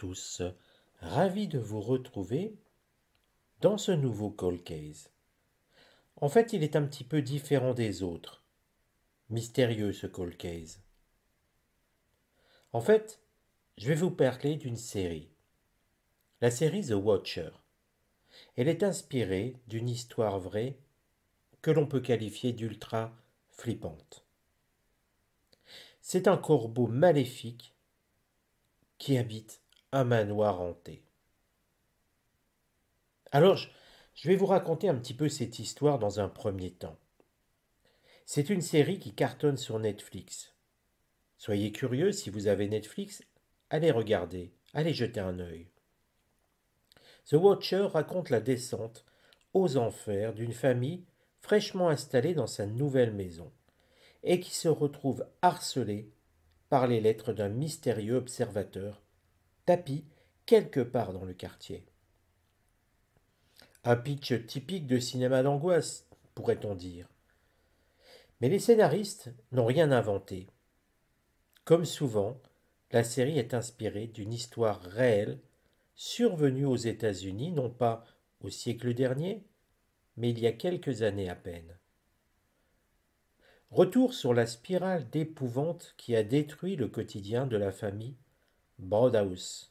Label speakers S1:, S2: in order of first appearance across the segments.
S1: tous, ravi de vous retrouver dans ce nouveau call case. En fait, il est un petit peu différent des autres. Mystérieux ce call case. En fait, je vais vous parler d'une série. La série The Watcher. Elle est inspirée d'une histoire vraie que l'on peut qualifier d'ultra flippante. C'est un corbeau maléfique qui habite un manoir hanté. Alors, je vais vous raconter un petit peu cette histoire dans un premier temps. C'est une série qui cartonne sur Netflix. Soyez curieux, si vous avez Netflix, allez regarder, allez jeter un œil. The Watcher raconte la descente aux enfers d'une famille fraîchement installée dans sa nouvelle maison et qui se retrouve harcelée par les lettres d'un mystérieux observateur tapis quelque part dans le quartier. Un pitch typique de cinéma d'angoisse, pourrait-on dire. Mais les scénaristes n'ont rien inventé. Comme souvent, la série est inspirée d'une histoire réelle survenue aux États-Unis, non pas au siècle dernier, mais il y a quelques années à peine. Retour sur la spirale d'épouvante qui a détruit le quotidien de la famille Broadhouse,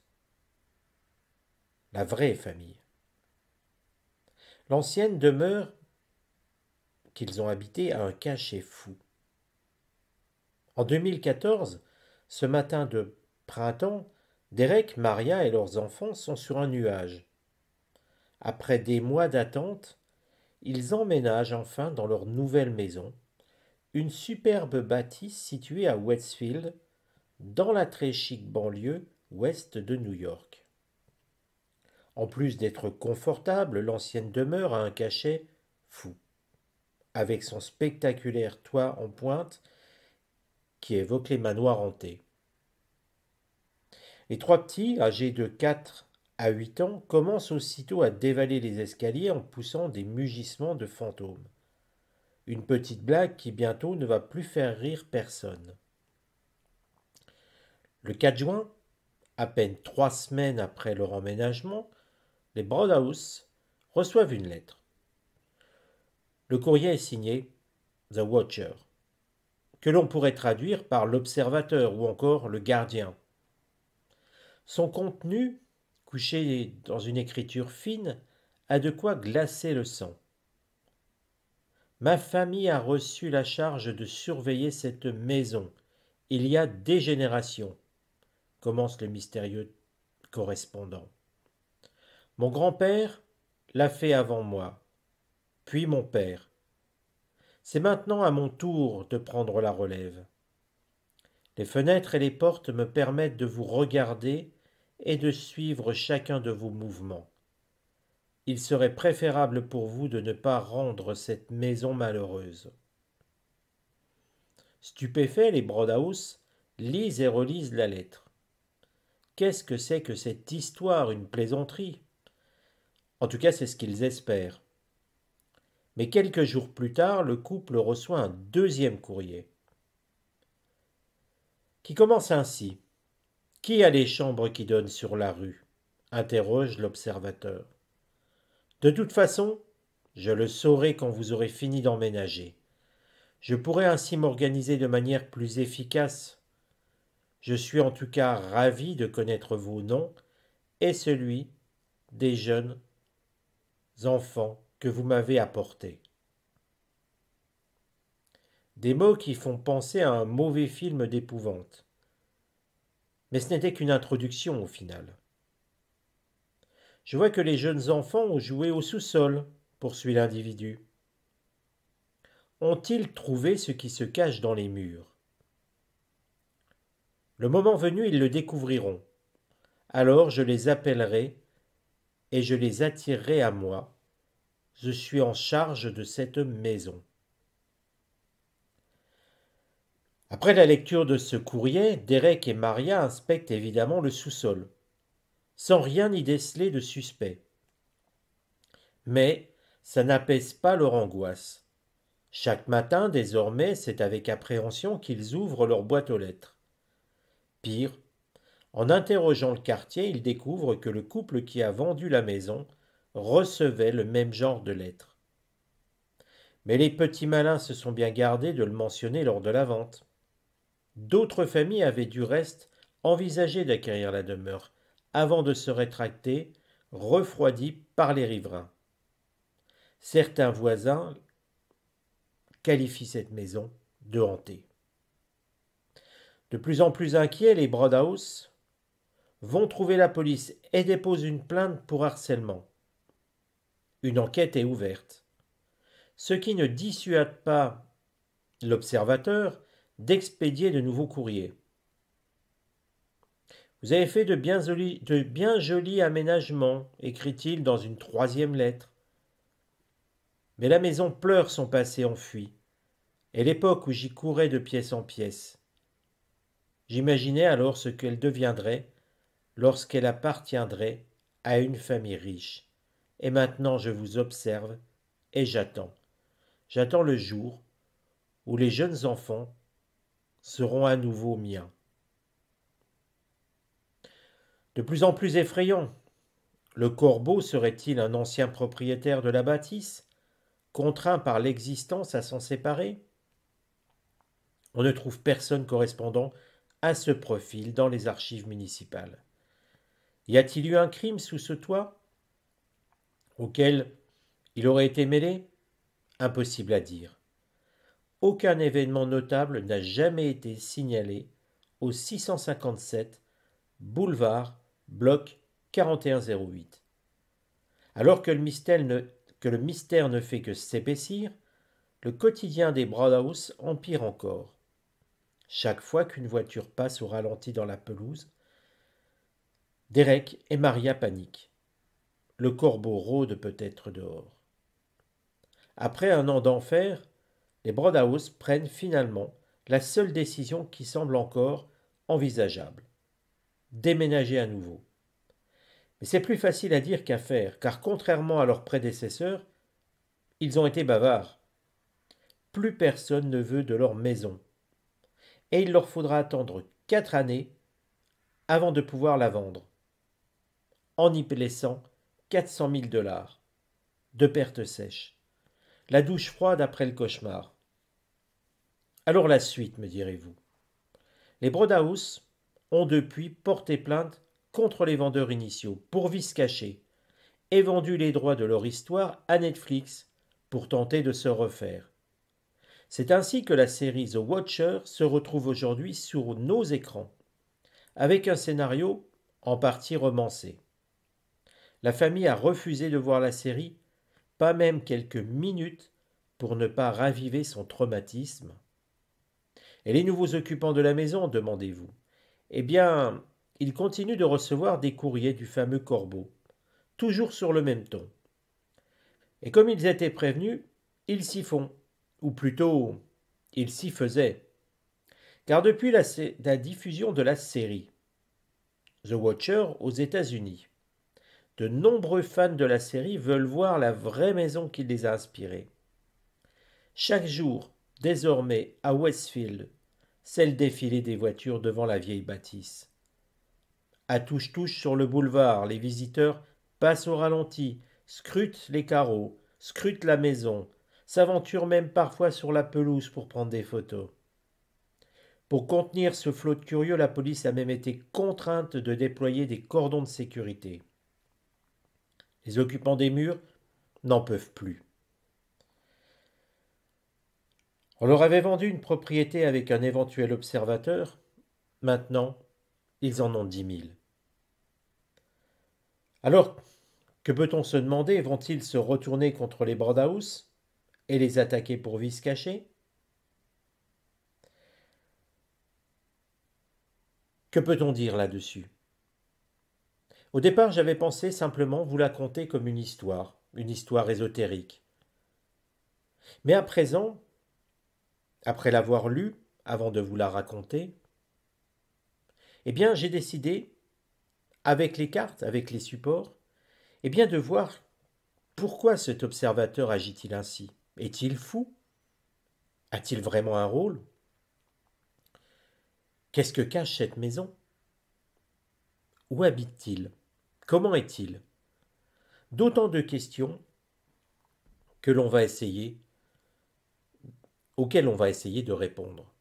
S1: La vraie famille. L'ancienne demeure qu'ils ont habitée à un cachet fou. En 2014, ce matin de printemps, Derek, Maria et leurs enfants sont sur un nuage. Après des mois d'attente, ils emménagent enfin dans leur nouvelle maison, une superbe bâtisse située à Westfield, dans la très chic banlieue ouest de New York. En plus d'être confortable, l'ancienne demeure a un cachet fou, avec son spectaculaire toit en pointe qui évoque les manoirs hantés. Les trois petits, âgés de 4 à 8 ans, commencent aussitôt à dévaler les escaliers en poussant des mugissements de fantômes. Une petite blague qui bientôt ne va plus faire rire personne. Le 4 juin, à peine trois semaines après leur emménagement, les Broadhouse reçoivent une lettre. Le courrier est signé The Watcher, que l'on pourrait traduire par l'observateur ou encore le gardien. Son contenu, couché dans une écriture fine, a de quoi glacer le sang. Ma famille a reçu la charge de surveiller cette maison il y a des générations commence le mystérieux correspondant. Mon grand-père l'a fait avant moi, puis mon père. C'est maintenant à mon tour de prendre la relève. Les fenêtres et les portes me permettent de vous regarder et de suivre chacun de vos mouvements. Il serait préférable pour vous de ne pas rendre cette maison malheureuse. Stupéfaits, les Broadhouse lisent et relisent la lettre. Qu'est-ce que c'est que cette histoire, une plaisanterie En tout cas, c'est ce qu'ils espèrent. Mais quelques jours plus tard, le couple reçoit un deuxième courrier qui commence ainsi. Qui a les chambres qui donnent sur la rue interroge l'observateur. De toute façon, je le saurai quand vous aurez fini d'emménager. Je pourrai ainsi m'organiser de manière plus efficace je suis en tout cas ravi de connaître vos noms et celui des jeunes enfants que vous m'avez apportés. Des mots qui font penser à un mauvais film d'épouvante. Mais ce n'était qu'une introduction au final. Je vois que les jeunes enfants ont joué au sous-sol, poursuit l'individu. Ont-ils trouvé ce qui se cache dans les murs le moment venu, ils le découvriront. Alors je les appellerai et je les attirerai à moi. Je suis en charge de cette maison. Après la lecture de ce courrier, Derek et Maria inspectent évidemment le sous-sol, sans rien y déceler de suspect. Mais ça n'apaise pas leur angoisse. Chaque matin, désormais, c'est avec appréhension qu'ils ouvrent leur boîte aux lettres. Pire, en interrogeant le quartier, il découvre que le couple qui a vendu la maison recevait le même genre de lettres. Mais les petits malins se sont bien gardés de le mentionner lors de la vente. D'autres familles avaient du reste envisagé d'acquérir la demeure, avant de se rétracter, refroidis par les riverains. Certains voisins qualifient cette maison de hantée. De plus en plus inquiets, les Broadhouse vont trouver la police et déposent une plainte pour harcèlement. Une enquête est ouverte. Ce qui ne dissuade pas l'observateur d'expédier de nouveaux courriers. Vous avez fait de bien, jolis, de bien jolis aménagements, écrit-il dans une troisième lettre. Mais la maison pleure son passé enfui, et l'époque où j'y courais de pièce en pièce. J'imaginais alors ce qu'elle deviendrait lorsqu'elle appartiendrait à une famille riche. Et maintenant je vous observe et j'attends. J'attends le jour où les jeunes enfants seront à nouveau miens. De plus en plus effrayant, le corbeau serait-il un ancien propriétaire de la bâtisse, contraint par l'existence à s'en séparer On ne trouve personne correspondant à ce profil dans les archives municipales. Y a-t-il eu un crime sous ce toit auquel il aurait été mêlé Impossible à dire. Aucun événement notable n'a jamais été signalé au 657 boulevard bloc 4108. Alors que le mystère ne, que le mystère ne fait que s'épaissir, le quotidien des Broadhouse empire encore chaque fois qu'une voiture passe au ralenti dans la pelouse. Derek et Maria paniquent. Le corbeau rôde peut-être dehors. Après un an d'enfer, les Broadhouse prennent finalement la seule décision qui semble encore envisageable déménager à nouveau. Mais c'est plus facile à dire qu'à faire, car contrairement à leurs prédécesseurs, ils ont été bavards. Plus personne ne veut de leur maison et il leur faudra attendre quatre années avant de pouvoir la vendre, en y laissant 400 000 dollars de pertes sèches. La douche froide après le cauchemar. Alors la suite, me direz-vous. Les Broadhouse ont depuis porté plainte contre les vendeurs initiaux pour vice caché et vendu les droits de leur histoire à Netflix pour tenter de se refaire. C'est ainsi que la série The Watcher se retrouve aujourd'hui sur nos écrans, avec un scénario en partie romancé. La famille a refusé de voir la série, pas même quelques minutes, pour ne pas raviver son traumatisme. Et les nouveaux occupants de la maison, demandez-vous Eh bien, ils continuent de recevoir des courriers du fameux corbeau, toujours sur le même ton. Et comme ils étaient prévenus, ils s'y font ou plutôt il s'y faisait, car depuis la, diffusion de la série The Watcher aux États-Unis, de nombreux fans de la série veulent voir la vraie maison qui les a inspirés. Chaque jour, désormais, à Westfield, c'est le défilé des voitures devant la vieille bâtisse. À touche-touche sur le boulevard, les visiteurs passent au ralenti, scrutent les carreaux, scrutent la maison, s'aventurent même parfois sur la pelouse pour prendre des photos. Pour contenir ce flot de curieux, la police a même été contrainte de déployer des cordons de sécurité. Les occupants des murs n'en peuvent plus. On leur avait vendu une propriété avec un éventuel observateur. Maintenant, ils en ont dix mille. Alors, que peut-on se demander Vont-ils se retourner contre les Broadhouse et les attaquer pour vice caché Que peut-on dire là-dessus Au départ, j'avais pensé simplement vous la conter comme une histoire, une histoire ésotérique. Mais à présent, après l'avoir lue, avant de vous la raconter, eh bien, j'ai décidé, avec les cartes, avec les supports, eh bien, de voir pourquoi cet observateur agit-il ainsi. Est-il fou A-t-il vraiment un rôle Qu'est-ce que cache cette maison Où habite-t-il Comment est-il D'autant de questions que l'on va essayer auxquelles on va essayer de répondre.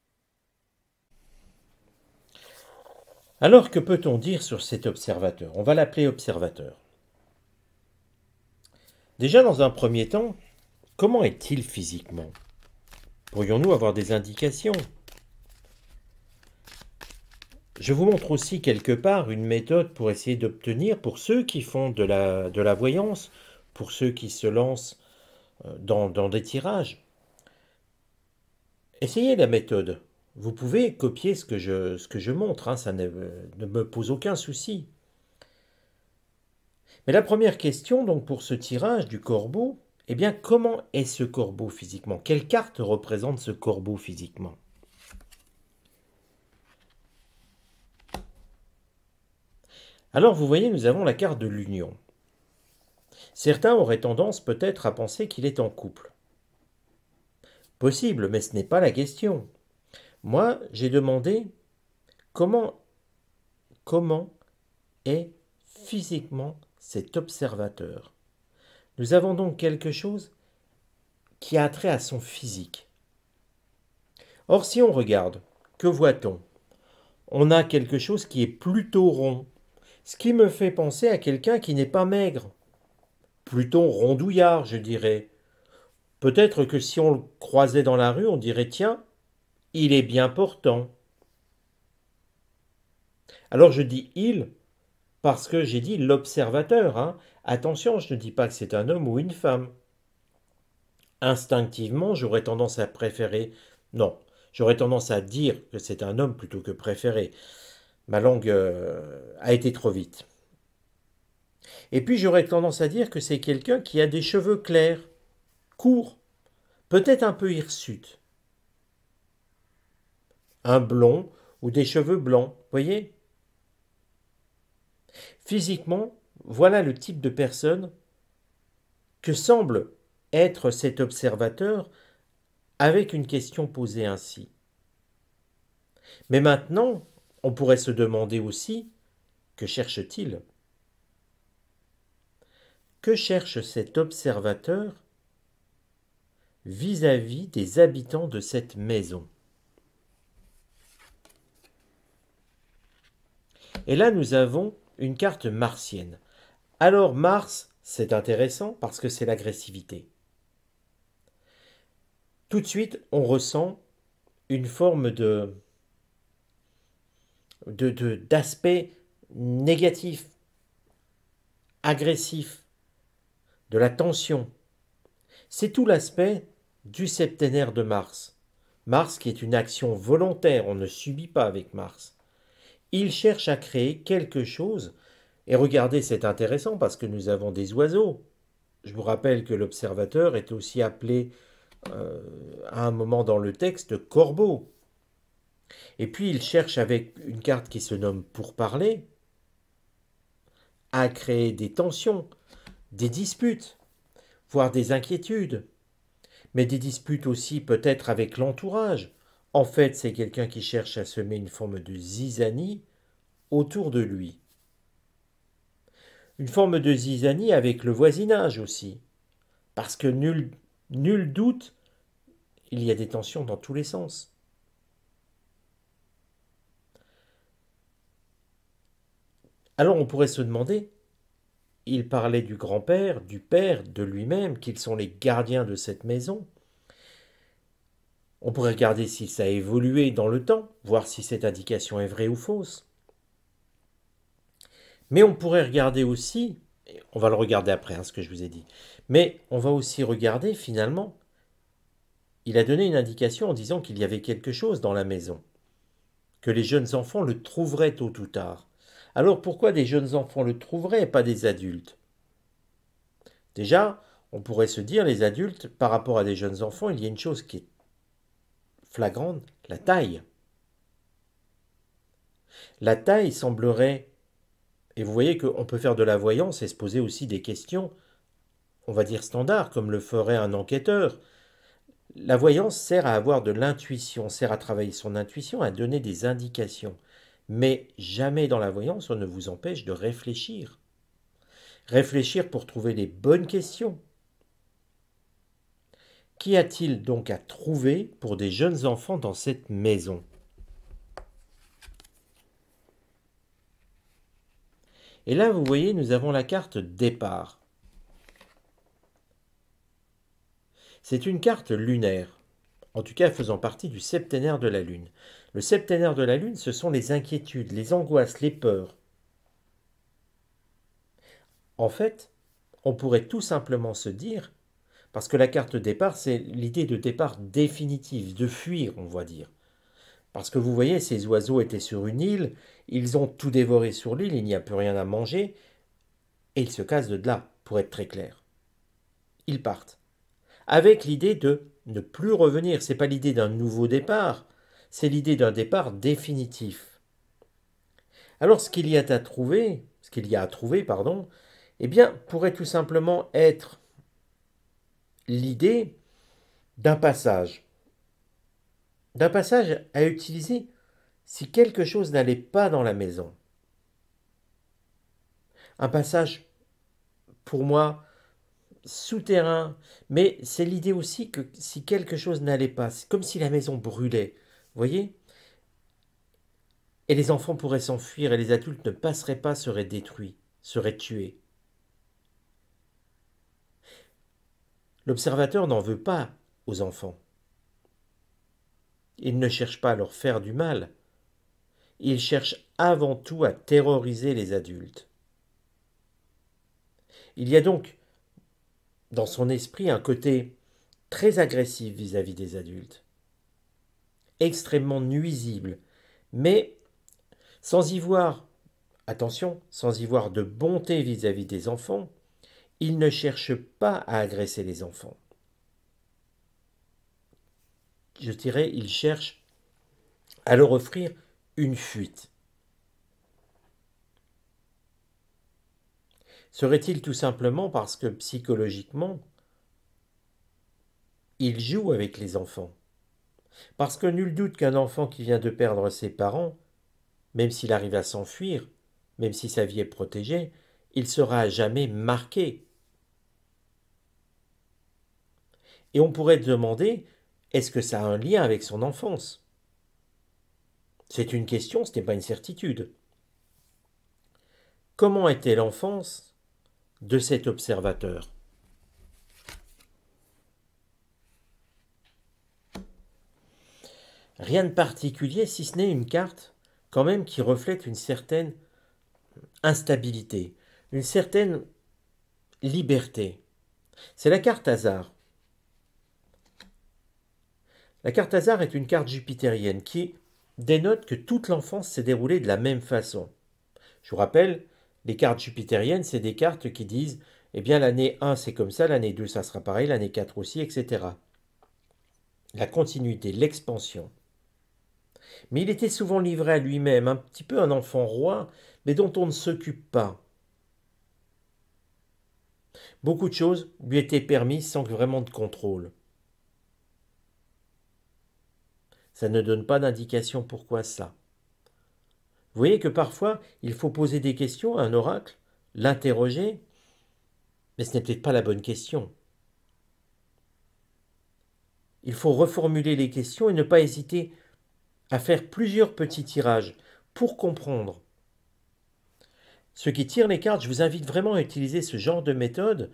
S1: Alors que peut-on dire sur cet observateur On va l'appeler observateur. Déjà dans un premier temps, Comment est-il physiquement Pourrions-nous avoir des indications Je vous montre aussi quelque part une méthode pour essayer d'obtenir, pour ceux qui font de la, voyance, pour ceux qui se lancent euh, dans, des tirages, essayez la méthode. Vous pouvez copier ce que je, ce que je montre, hein, ça ne, ne, me pose aucun souci. Mais la première question, donc pour ce tirage du corbeau, eh bien, comment est ce corbeau physiquement Quelle carte représente ce corbeau physiquement Alors, vous voyez, nous avons la carte de l'union. Certains auraient tendance peut-être à penser qu'il est en couple. Possible, mais ce n'est pas la question. Moi, j'ai demandé comment, comment est physiquement cet observateur. Nous avons donc quelque chose qui a trait à son physique. Or, si on regarde, que voit-on On a quelque chose qui est plutôt rond, ce qui me fait penser à quelqu'un qui n'est pas maigre, plutôt rondouillard, je dirais. Peut-être que si on le croisait dans la rue, on dirait tiens, il est bien portant. Alors je dis il parce que j'ai dit l'observateur, hein, Attention, je ne dis pas que c'est un homme ou une femme. Instinctivement, j'aurais tendance à préférer... Non, j'aurais tendance à dire que c'est un homme plutôt que préférer. Ma langue euh, a été trop vite. Et puis j'aurais tendance à dire que c'est quelqu'un qui a des cheveux clairs, courts, peut-être un peu hirsutes. Un blond ou des cheveux blancs, voyez Physiquement, voilà le type de personne que semble être cet observateur avec une question posée ainsi. Mais maintenant, on pourrait se demander aussi, que cherche-t-il Que cherche cet observateur vis-à-vis des habitants de cette maison Et là, nous avons une carte martienne. Alors Mars, c'est intéressant parce que c'est l'agressivité. Tout de suite, on ressent une forme de d'aspect négatif, agressif, de la tension. C'est tout l'aspect du septenaire de Mars. Mars qui est une action volontaire, on ne subit pas avec Mars. Il cherche à créer quelque chose et regardez, c'est intéressant parce que nous avons des oiseaux. Je vous rappelle que l'observateur est aussi appelé euh, à un moment dans le texte corbeau. Et puis il cherche avec une carte qui se nomme pour parler à créer des tensions, des disputes, voire des inquiétudes, mais des disputes aussi peut-être avec l'entourage. En fait, c'est quelqu'un qui cherche à semer une forme de zizanie autour de lui une forme de zizanie avec le voisinage aussi. Parce que nul, nul doute, il y a des tensions dans tous les sens. Alors on pourrait se demander, il parlait du grand-père, du père, de lui-même, qu'ils sont les gardiens de cette maison. On pourrait regarder si ça a évolué dans le temps, voir si cette indication est vraie ou fausse. Mais on pourrait regarder aussi, on va le regarder après hein, ce que je vous ai dit, mais on va aussi regarder finalement, il a donné une indication en disant qu'il y avait quelque chose dans la maison, que les jeunes enfants le trouveraient tôt ou tard. Alors pourquoi des jeunes enfants le trouveraient et pas des adultes Déjà, on pourrait se dire, les adultes, par rapport à des jeunes enfants, il y a une chose qui est flagrante, la taille. La taille semblerait et vous voyez qu'on peut faire de la voyance et se poser aussi des questions, on va dire standard, comme le ferait un enquêteur. La voyance sert à avoir de l'intuition, sert à travailler son intuition, à donner des indications. Mais jamais dans la voyance on ne vous empêche de réfléchir. Réfléchir pour trouver les bonnes questions. Qu'y a-t-il donc à trouver pour des jeunes enfants dans cette maison Et là, vous voyez, nous avons la carte départ. C'est une carte lunaire, en tout cas faisant partie du septénaire de la Lune. Le septénaire de la Lune, ce sont les inquiétudes, les angoisses, les peurs. En fait, on pourrait tout simplement se dire, parce que la carte départ, c'est l'idée de départ définitive, de fuir, on va dire. Parce que vous voyez, ces oiseaux étaient sur une île, ils ont tout dévoré sur l'île, il n'y a plus rien à manger, et ils se cassent de là, pour être très clair. Ils partent. Avec l'idée de ne plus revenir, c'est pas l'idée d'un nouveau départ, c'est l'idée d'un départ définitif. Alors ce qu'il y a à trouver, ce qu'il y a à trouver, pardon, eh bien, pourrait tout simplement être l'idée d'un passage d'un passage à utiliser si quelque chose n'allait pas dans la maison. Un passage, pour moi, souterrain, mais c'est l'idée aussi que si quelque chose n'allait pas, c'est comme si la maison brûlait, voyez Et les enfants pourraient s'enfuir et les adultes ne passeraient pas, seraient détruits, seraient tués. L'observateur n'en veut pas aux enfants. Ils ne cherchent pas à leur faire du mal. Ils cherchent avant tout à terroriser les adultes. Il y a donc dans son esprit un côté très agressif vis-à-vis des adultes, extrêmement nuisible, mais sans y voir, attention, sans y voir de bonté vis à -vis des enfants, il ne cherche pas à agresser les enfants je dirais, il cherche à leur offrir une fuite. Serait-il tout simplement parce que psychologiquement, il joue avec les enfants Parce que nul doute qu'un enfant qui vient de perdre ses parents, même s'il arrive à s'enfuir, même si sa vie est protégée, il sera à jamais marqué. Et on pourrait demander est-ce que ça a un lien avec son enfance C'est une question, ce n'est pas une certitude. Comment était l'enfance de cet observateur Rien de particulier, si ce n'est une carte quand même qui reflète une certaine instabilité, une certaine liberté. C'est la carte hasard. La carte hasard est une carte jupitérienne qui dénote que toute l'enfance s'est déroulée de la même façon. Je vous rappelle, les cartes jupitériennes, c'est des cartes qui disent eh bien l'année 1 c'est comme ça, l'année 2 ça sera pareil, l'année 4 aussi, etc. La continuité, l'expansion. Mais il était souvent livré à lui-même, un petit peu un enfant roi, mais dont on ne s'occupe pas. Beaucoup de choses lui étaient permises sans vraiment de contrôle. Ça ne donne pas d'indication pourquoi ça. Vous voyez que parfois, il faut poser des questions à un oracle, l'interroger, mais ce n'est peut-être pas la bonne question. Il faut reformuler les questions et ne pas hésiter à faire plusieurs petits tirages pour comprendre. Ceux qui tirent les cartes, je vous invite vraiment à utiliser ce genre de méthode.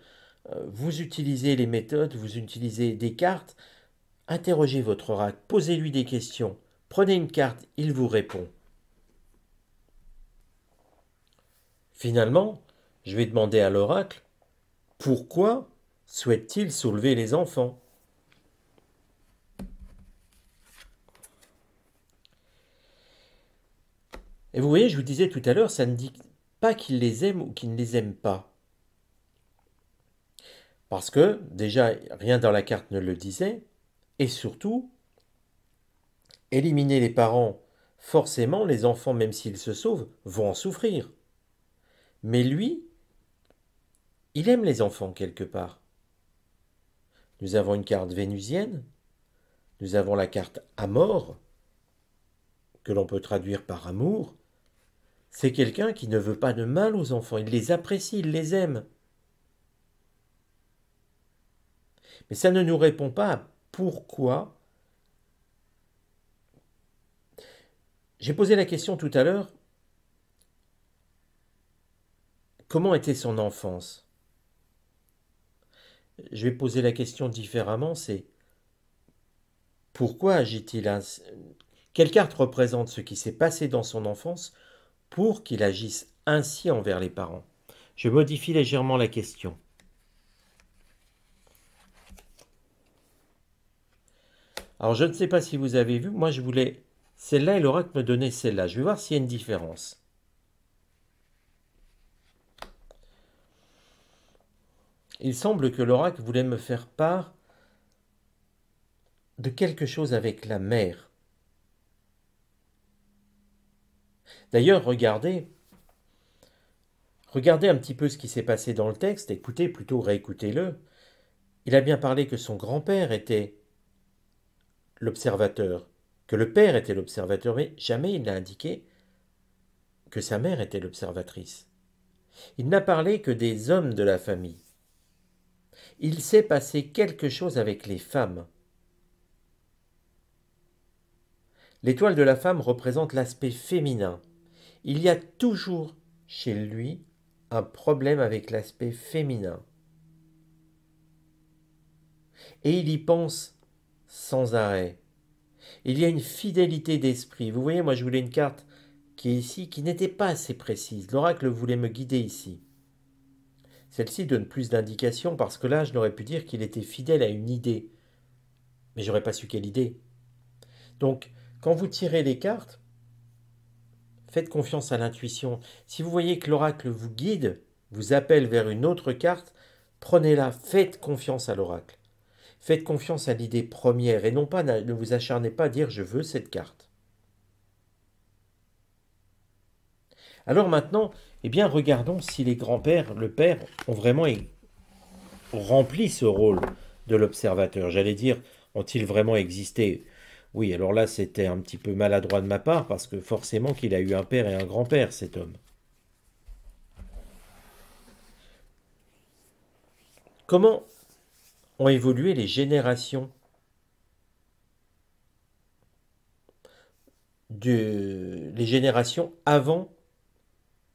S1: Euh, vous utilisez les méthodes, vous utilisez des cartes, Interrogez votre oracle, posez-lui des questions, prenez une carte, il vous répond. Finalement, je vais demander à l'oracle pourquoi souhaite-t-il soulever les enfants Et vous voyez, je vous disais tout à l'heure, ça ne dit pas qu'il les aime ou qu'il ne les aime pas. Parce que, déjà, rien dans la carte ne le disait, et surtout, éliminer les parents, forcément les enfants, même s'ils se sauvent, vont en souffrir. Mais lui, il aime les enfants quelque part. Nous avons une carte vénusienne, nous avons la carte Amor, que l'on peut traduire par amour. C'est quelqu'un qui ne veut pas de mal aux enfants, il les apprécie, il les aime. Mais ça ne nous répond pas pourquoi J'ai posé la question tout à l'heure, comment était son enfance Je vais poser la question différemment, c'est pourquoi agit-il ainsi Quelle carte représente ce qui s'est passé dans son enfance pour qu'il agisse ainsi envers les parents Je modifie légèrement la question. Alors, je ne sais pas si vous avez vu, moi je voulais celle-là et l'oracle me donnait celle-là. Je vais voir s'il y a une différence. Il semble que l'oracle voulait me faire part de quelque chose avec la mer. D'ailleurs, regardez, regardez un petit peu ce qui s'est passé dans le texte, écoutez, plutôt réécoutez-le. Il a bien parlé que son grand-père était l'observateur, que le père était l'observateur, mais jamais il n'a indiqué que sa mère était l'observatrice. Il n'a parlé que des hommes de la famille. Il s'est passé quelque chose avec les femmes. L'étoile de la femme représente l'aspect féminin. Il y a toujours chez lui un problème avec l'aspect féminin. Et il y pense sans arrêt. Il y a une fidélité d'esprit. Vous voyez, moi je voulais une carte qui est ici, qui n'était pas assez précise. L'oracle voulait me guider ici. Celle-ci donne plus d'indications parce que là, je n'aurais pu dire qu'il était fidèle à une idée. Mais j'aurais pas su quelle idée. Donc, quand vous tirez les cartes, faites confiance à l'intuition. Si vous voyez que l'oracle vous guide, vous appelle vers une autre carte, prenez-la, faites confiance à l'oracle. Faites confiance à l'idée première et non pas ne vous acharnez pas à dire je veux cette carte. Alors maintenant, eh bien regardons si les grands-pères, le père, ont vraiment rempli ce rôle de l'observateur. J'allais dire, ont-ils vraiment existé Oui, alors là, c'était un petit peu maladroit de ma part, parce que forcément qu'il a eu un père et un grand-père, cet homme. Comment ont évolué les générations de, les générations avant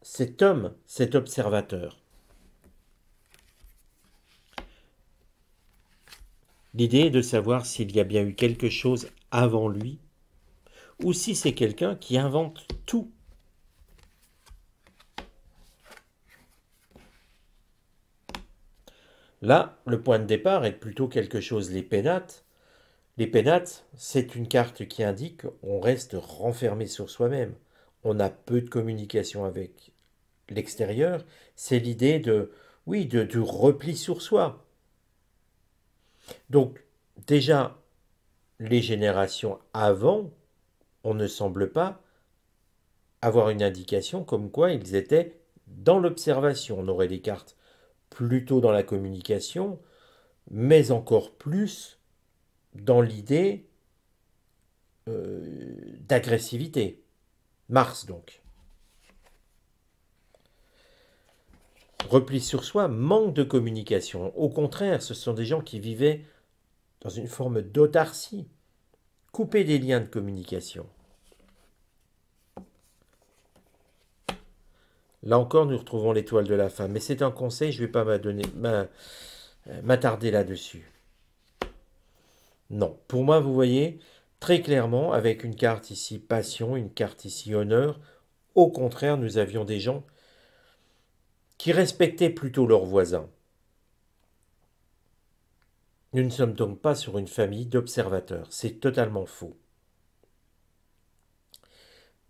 S1: cet homme, cet observateur. L'idée est de savoir s'il y a bien eu quelque chose avant lui, ou si c'est quelqu'un qui invente tout Là, le point de départ est plutôt quelque chose, les pénates. Les pénates, c'est une carte qui indique on reste renfermé sur soi-même. On a peu de communication avec l'extérieur. C'est l'idée de, oui, de, du repli sur soi. Donc, déjà, les générations avant, on ne semble pas avoir une indication comme quoi ils étaient dans l'observation. On aurait des cartes plutôt dans la communication, mais encore plus dans l'idée euh, d'agressivité. Mars donc. Repli sur soi, manque de communication. Au contraire, ce sont des gens qui vivaient dans une forme d'autarcie, couper des liens de communication. Là encore, nous retrouvons l'étoile de la fin. Mais c'est un conseil, je ne vais pas euh, m'attarder là-dessus. Non. Pour moi, vous voyez, très clairement, avec une carte ici passion, une carte ici honneur, au contraire, nous avions des gens qui respectaient plutôt leurs voisins. Nous ne sommes donc pas sur une famille d'observateurs, c'est totalement faux.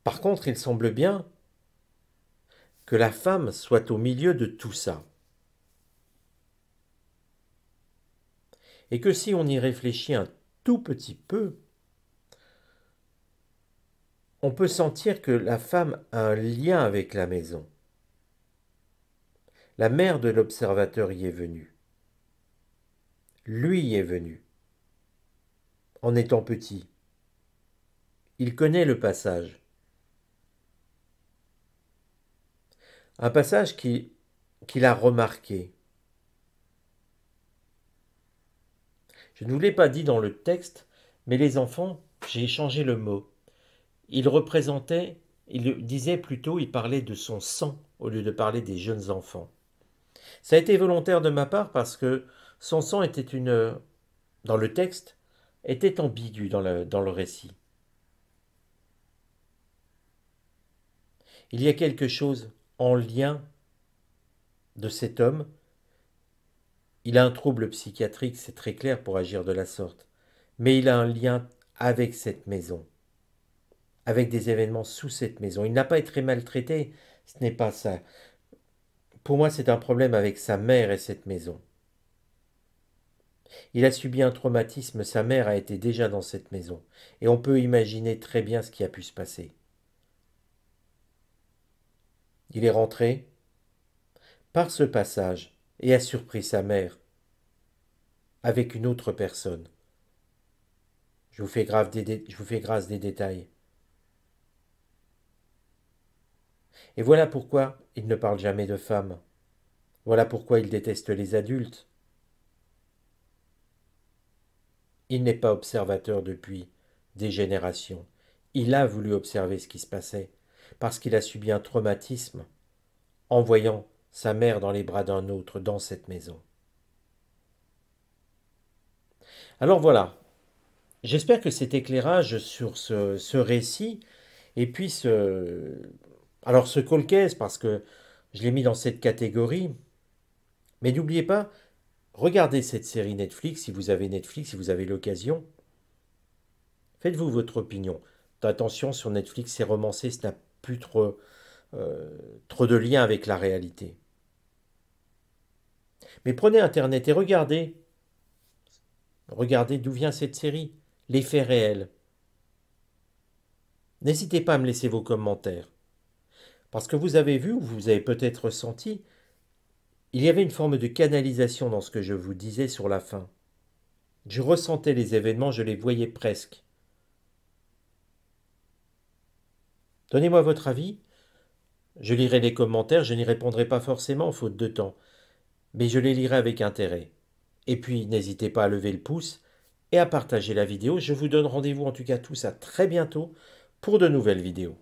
S1: Par contre, il semble bien que la femme soit au milieu de tout ça. Et que si on y réfléchit un tout petit peu, on peut sentir que la femme a un lien avec la maison. La mère de l'observateur y est venue. Lui y est venu. En étant petit. Il connaît le passage. Un passage qui, qu'il a remarqué. Je ne vous l'ai pas dit dans le texte, mais les enfants, j'ai échangé le mot. Il représentait, il disait plutôt, il parlait de son sang au lieu de parler des jeunes enfants. Ça a été volontaire de ma part parce que son sang était une, dans le texte, était ambigu dans dans le récit. Il y a quelque chose en lien de cet homme, il a un trouble psychiatrique, c'est très clair pour agir de la sorte, mais il a un lien avec cette maison, avec des événements sous cette maison. Il n'a pas été maltraité, ce n'est pas ça. Pour moi, c'est un problème avec sa mère et cette maison. Il a subi un traumatisme, sa mère a été déjà dans cette maison, et on peut imaginer très bien ce qui a pu se passer. Il est rentré par ce passage et a surpris sa mère avec une autre personne. Je vous fais, grave je vous fais grâce des détails. Et voilà pourquoi il ne parle jamais de femmes. Voilà pourquoi il déteste les adultes. Il n'est pas observateur depuis des générations. Il a voulu observer ce qui se passait parce qu'il a subi un traumatisme en voyant sa mère dans les bras d'un autre dans cette maison. Alors voilà, j'espère que cet éclairage sur ce, récit, et puis Alors ce colcaise parce que je l'ai mis dans cette catégorie, mais n'oubliez pas, regardez cette série Netflix, si vous avez Netflix, si vous avez l'occasion, faites-vous votre opinion. Attention, sur Netflix, c'est romancé, ce pas plus trop, euh, trop de lien avec la réalité. Mais prenez Internet et regardez. Regardez d'où vient cette série, les réel. N'hésitez pas à me laisser vos commentaires. Parce que vous avez vu, ou vous avez peut-être senti, il y avait une forme de canalisation dans ce que je vous disais sur la fin. Je ressentais les événements, je les voyais presque. Donnez-moi votre avis. Je lirai les commentaires, je n'y répondrai pas forcément, faute de temps, mais je les lirai avec intérêt. Et puis, n'hésitez pas à lever le pouce et à partager la vidéo. Je vous donne rendez-vous en tout cas tous à très bientôt pour de nouvelles vidéos.